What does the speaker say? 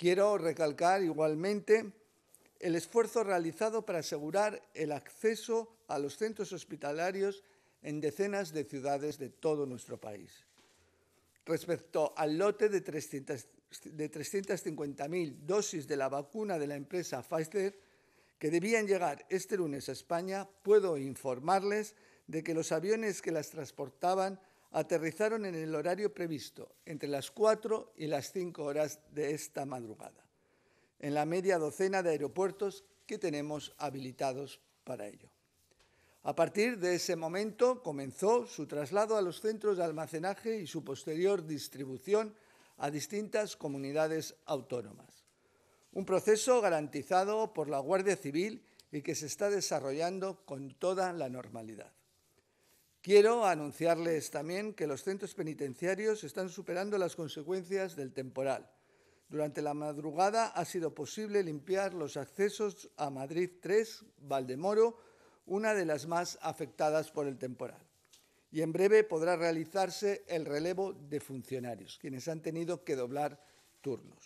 Quiero recalcar igualmente el esfuerzo realizado para asegurar el acceso a los centros hospitalarios en decenas de ciudades de todo nuestro país. Respecto al lote de, de 350.000 dosis de la vacuna de la empresa Pfizer que debían llegar este lunes a España, puedo informarles de que los aviones que las transportaban aterrizaron en el horario previsto, entre las 4 y las 5 horas de esta madrugada, en la media docena de aeropuertos que tenemos habilitados para ello. A partir de ese momento comenzó su traslado a los centros de almacenaje y su posterior distribución a distintas comunidades autónomas. Un proceso garantizado por la Guardia Civil y que se está desarrollando con toda la normalidad. Quiero anunciarles también que los centros penitenciarios están superando las consecuencias del temporal. Durante la madrugada ha sido posible limpiar los accesos a Madrid 3, Valdemoro, una de las más afectadas por el temporal. Y en breve podrá realizarse el relevo de funcionarios, quienes han tenido que doblar turnos.